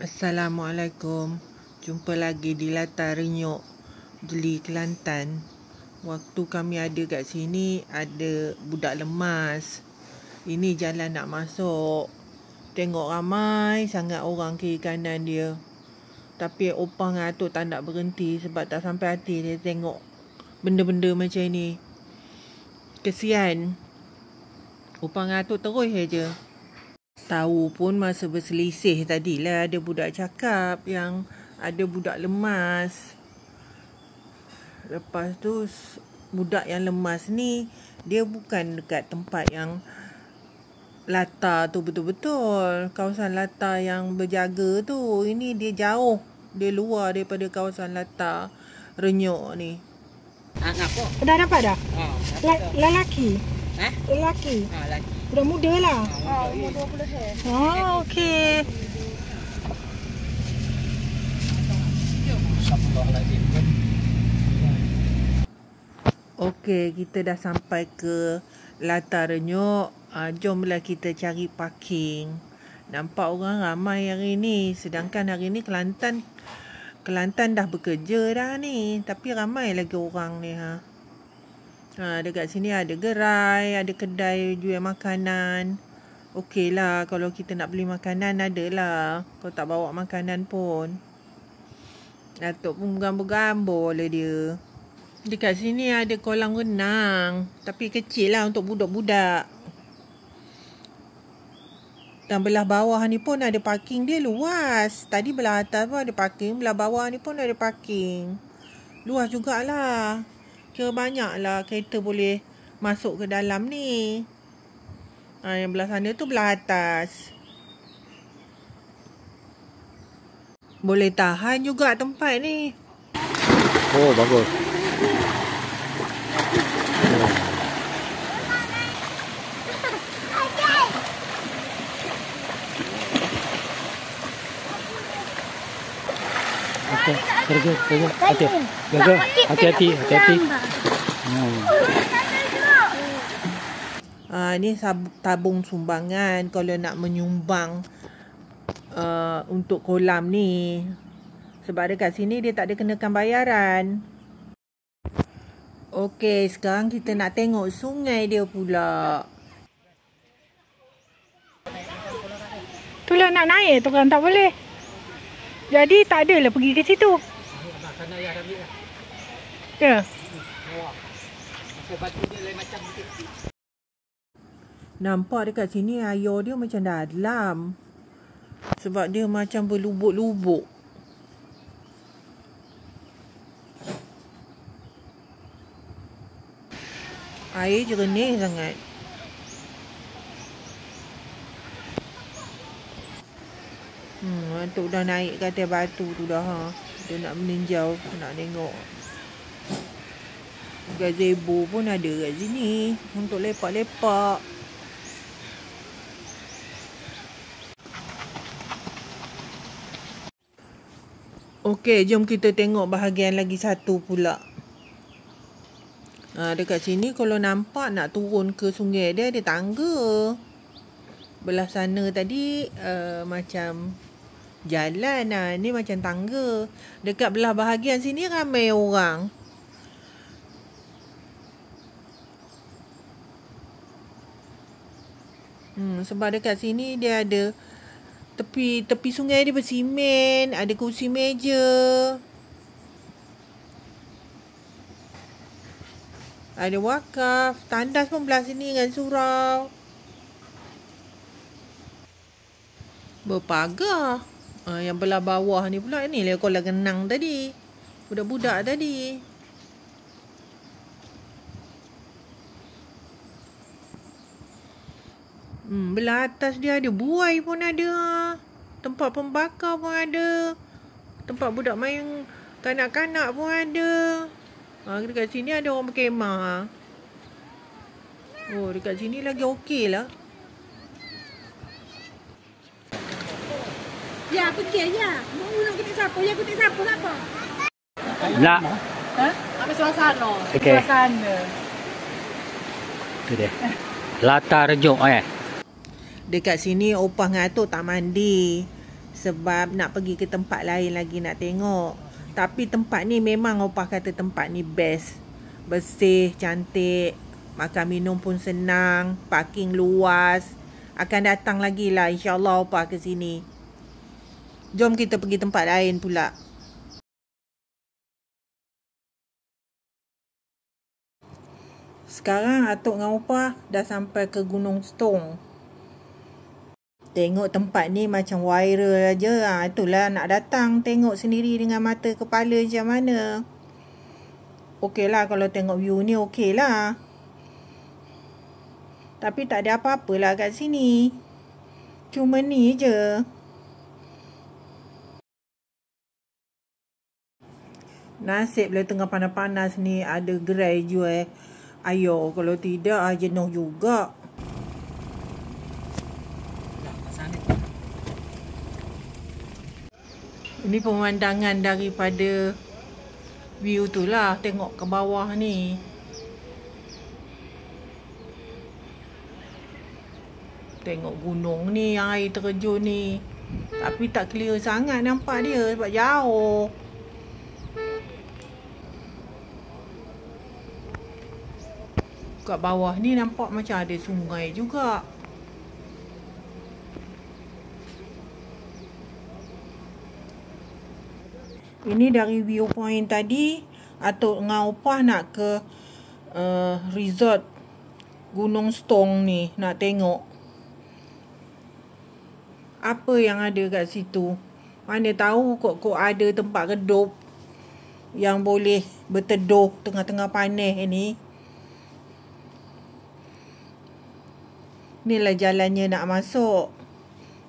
Assalamualaikum Jumpa lagi di Latar Renyuk Jeli Kelantan Waktu kami ada kat sini Ada budak lemas Ini jalan nak masuk Tengok ramai sangat orang kiri kanan dia Tapi opah dengan atuk tak nak berhenti Sebab tak sampai hati dia tengok Benda-benda macam ni Kesian Opah dengan atuk terus je Tahu pun masa berselisih tadi lah ada budak cakap yang ada budak lemas. Lepas tu budak yang lemas ni dia bukan dekat tempat yang lata tu betul-betul. Kawasan lata yang berjaga tu ini dia jauh. Dia luar daripada kawasan lata renyok ni. Ah, nampak? Dah nampak dah? Ah, nampak dah. Lelaki? Eh? Lelaki? Ha, lelaki. Budak muda lah. Ha, umur 20 hair. Oh, okey. Okey, kita dah sampai ke Latar Renyuk. Uh, jomlah kita cari parking. Nampak orang ramai hari ni. Sedangkan hari ni Kelantan Kelantan dah bekerja dah ni. Tapi ramai lagi orang ni. Ha. Huh? Ha, dekat sini ada gerai, ada kedai jual makanan. Okey lah kalau kita nak beli makanan ada lah. Kalau tak bawa makanan pun. Datuk pun bergambar-gambar lah dia. Dekat sini ada kolam renang. Tapi kecil lah untuk budak-budak. Dan belah bawah ni pun ada parking dia luas. Tadi belah atas pun ada parking. Belah bawah ni pun ada parking. Luas jugalah. Luas jugalah kira banyaklah kereta boleh masuk ke dalam ni. Ha, yang belah sana tu belah atas. Boleh tahan juga tempat ni. Oh, bagus. Okey, kerja, kerja. Hati Okey. Jaga. Hati-hati, hati-hati. Hmm. Ah, ni tabung sumbangan kalau nak menyumbang uh, untuk kolam ni. Sebab dekat sini dia tak ada kenakan bayaran. Okey, sekarang kita nak tengok sungai dia pula. Tu nak naik tu kan tak boleh. Jadi tak adalah pergi ke situ. Ya. Nampak dekat sini ayo dia macam dalam. Sebab dia macam berlubuk-lubuk. Air jernih sangat. Tok dah naik ke atas batu tu dah ha. Dia nak meninjau Nak tengok Gazebo pun ada kat sini Untuk lepak-lepak Okey, jom kita tengok bahagian lagi satu pula. Ha, dekat sini kalau nampak nak turun ke sungai dia, ada tangga. Belah sana tadi uh, macam Jalan lah. Ni macam tangga. Dekat belah bahagian sini ramai orang. Hmm, sebab dekat sini dia ada tepi tepi sungai dia bersimen, ada kursi meja. Ada wakaf, tandas pun belah sini dengan surau. Berpagar. Uh, yang belah bawah ni pula ni lah kolah genang tadi. Budak-budak tadi. Hmm, belah atas dia ada buai pun ada. Tempat pembakar pun ada. Tempat budak main kanak-kanak pun ada. Ha, dekat sini ada orang berkemah. Oh, dekat sini lagi okey lah. Ya, pekir ya. Mau nak kita sapu Ya, kita sapu apa. Lah, nak. Ha? Apa suasana? Okay. Suasana. Itu dia. Latar jo eh. Dekat sini opah dengan atuk tak mandi. Sebab nak pergi ke tempat lain lagi nak tengok. Tapi tempat ni memang opah kata tempat ni best. Bersih, cantik. Makan minum pun senang. Parking luas. Akan datang lagi lah insyaAllah opah ke sini. Jom kita pergi tempat lain pula. Sekarang Atok dengan Opah dah sampai ke Gunung Stong. Tengok tempat ni macam viral aja. Ha, itulah nak datang tengok sendiri dengan mata kepala macam mana. Okey lah kalau tengok view ni okey lah. Tapi tak ada apa-apa lah kat sini. Cuma ni je. Nasib lah tengah panas-panas ni ada gerai jual ayo kalau tidak aje ah, jenuh juga. Ini pemandangan daripada view tu lah tengok ke bawah ni. Tengok gunung ni, air terjun ni. Tapi tak clear sangat nampak dia sebab jauh. kat bawah ni nampak macam ada sungai juga. Ini dari viewpoint tadi atau ngaupah nak ke uh, resort Gunung Stong ni nak tengok apa yang ada kat situ. Mana tahu kok-kok ada tempat redup yang boleh berteduh tengah-tengah panas ini. inilah jalannya nak masuk.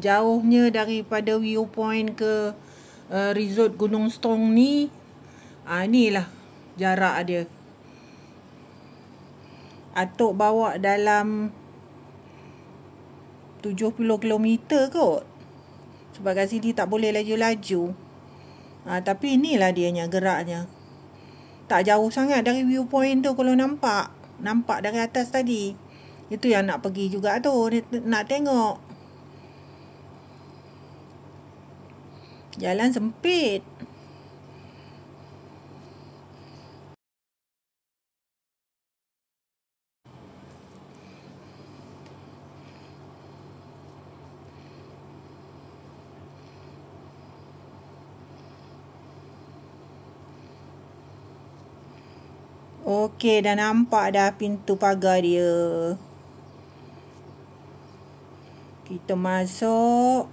Jauhnya daripada viewpoint ke uh, resort Gunung Stong ni, uh, inilah jarak dia. Atok bawa dalam 70km kot. Sebab kat sini tak boleh laju-laju. Ha, tapi inilah dia yang geraknya. Tak jauh sangat dari viewpoint tu kalau nampak. Nampak dari atas Tadi. Itu yang nak pergi juga tu dia Nak tengok Jalan sempit Okey, dah nampak dah pintu pagar dia. Kita masuk.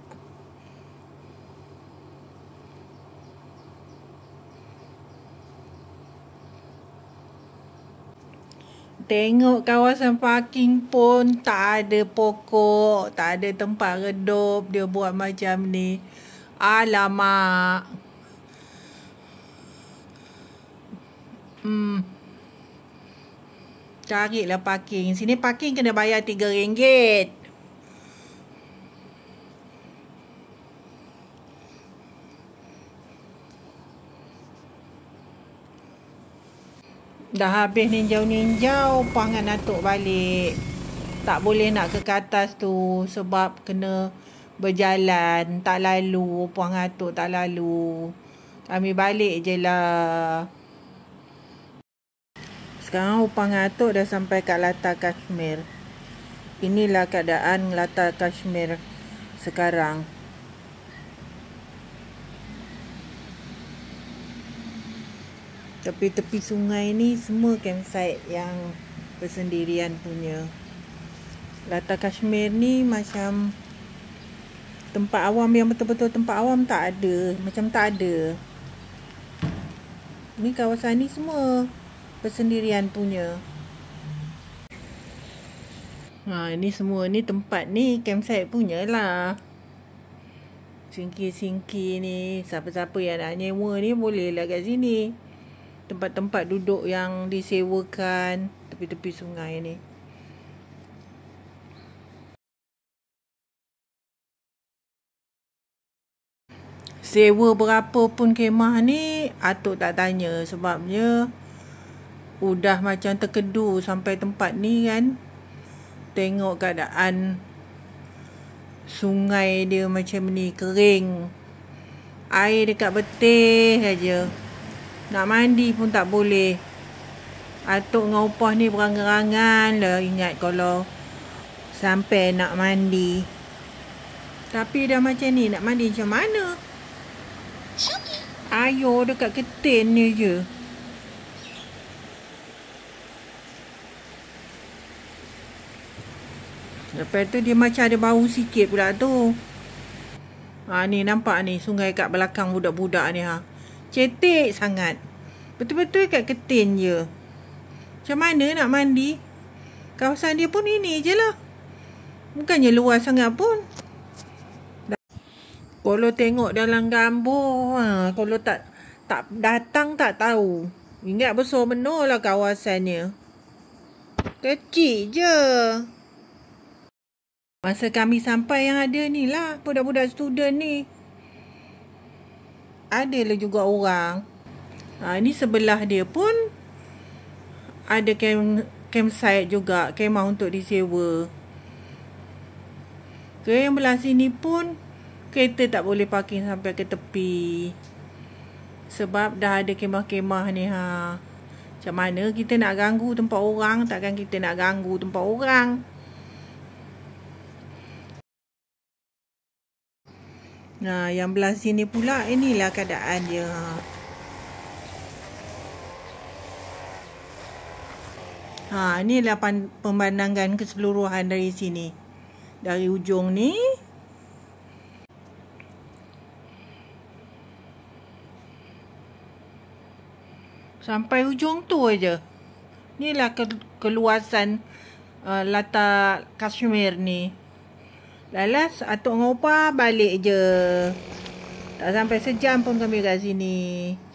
Tengok kawasan parking pun tak ada pokok, tak ada tempat redup. Dia buat macam ni. Alamak. Hmm. Carilah parking. Sini parking kena bayar RM3. dah habis ninjau-ninjau pangan atuk balik tak boleh nak ke atas tu sebab kena berjalan tak lalu puang atuk tak lalu Ambil balik je lah sekarang upang atuk dah sampai kat latar Kashmir inilah keadaan latar Kashmir sekarang tepi-tepi sungai ni semua campsite yang persendirian punya Lata Kashmir ni macam tempat awam yang betul-betul tempat awam tak ada macam tak ada ni kawasan ni semua persendirian punya ha, ni semua ni tempat ni campsite punya lah singki-singki ni siapa-siapa yang nak nyewa ni boleh lah kat sini tempat-tempat duduk yang disewakan tepi-tepi sungai ni. Sewa berapa pun kemah ni Atuk tak tanya sebabnya Udah macam terkedu sampai tempat ni kan Tengok keadaan Sungai dia macam ni kering Air dekat betih aja. Hmm. Nak mandi pun tak boleh. Atuk dengan upah ni berangan-angan lah ingat kalau sampai nak mandi. Tapi dah macam ni nak mandi macam mana? Ayo dekat ketin ni je. Lepas tu dia macam ada bau sikit pula tu. Ha ni nampak ni sungai kat belakang budak-budak ni ha. Cetek sangat. Betul-betul kat ketin je. Macam mana nak mandi? Kawasan dia pun ini je lah. Bukannya luas sangat pun. Kalau tengok dalam gambar, ha, kalau tak tak datang tak tahu. Ingat besar menor lah kawasan kawasannya. Kecil je. Masa kami sampai yang ada ni lah. Budak-budak student ni. Ada adalah juga orang. Ha, ini sebelah dia pun ada kem kem campsite juga. Kemah untuk disewa. Okay, yang belah sini pun kereta tak boleh parking sampai ke tepi. Sebab dah ada kemah-kemah ni ha. Macam mana kita nak ganggu tempat orang. Takkan kita nak ganggu tempat orang. Nah, ha, yang belah sini pula inilah keadaan dia. Ha, inilah pemandangan keseluruhan dari sini. Dari ujung ni. Sampai ujung tu aja. Inilah ke keluasan uh, latar Kashmir ni. Lalas Atuk Ngopa balik je. Tak sampai sejam pun kami kat sini.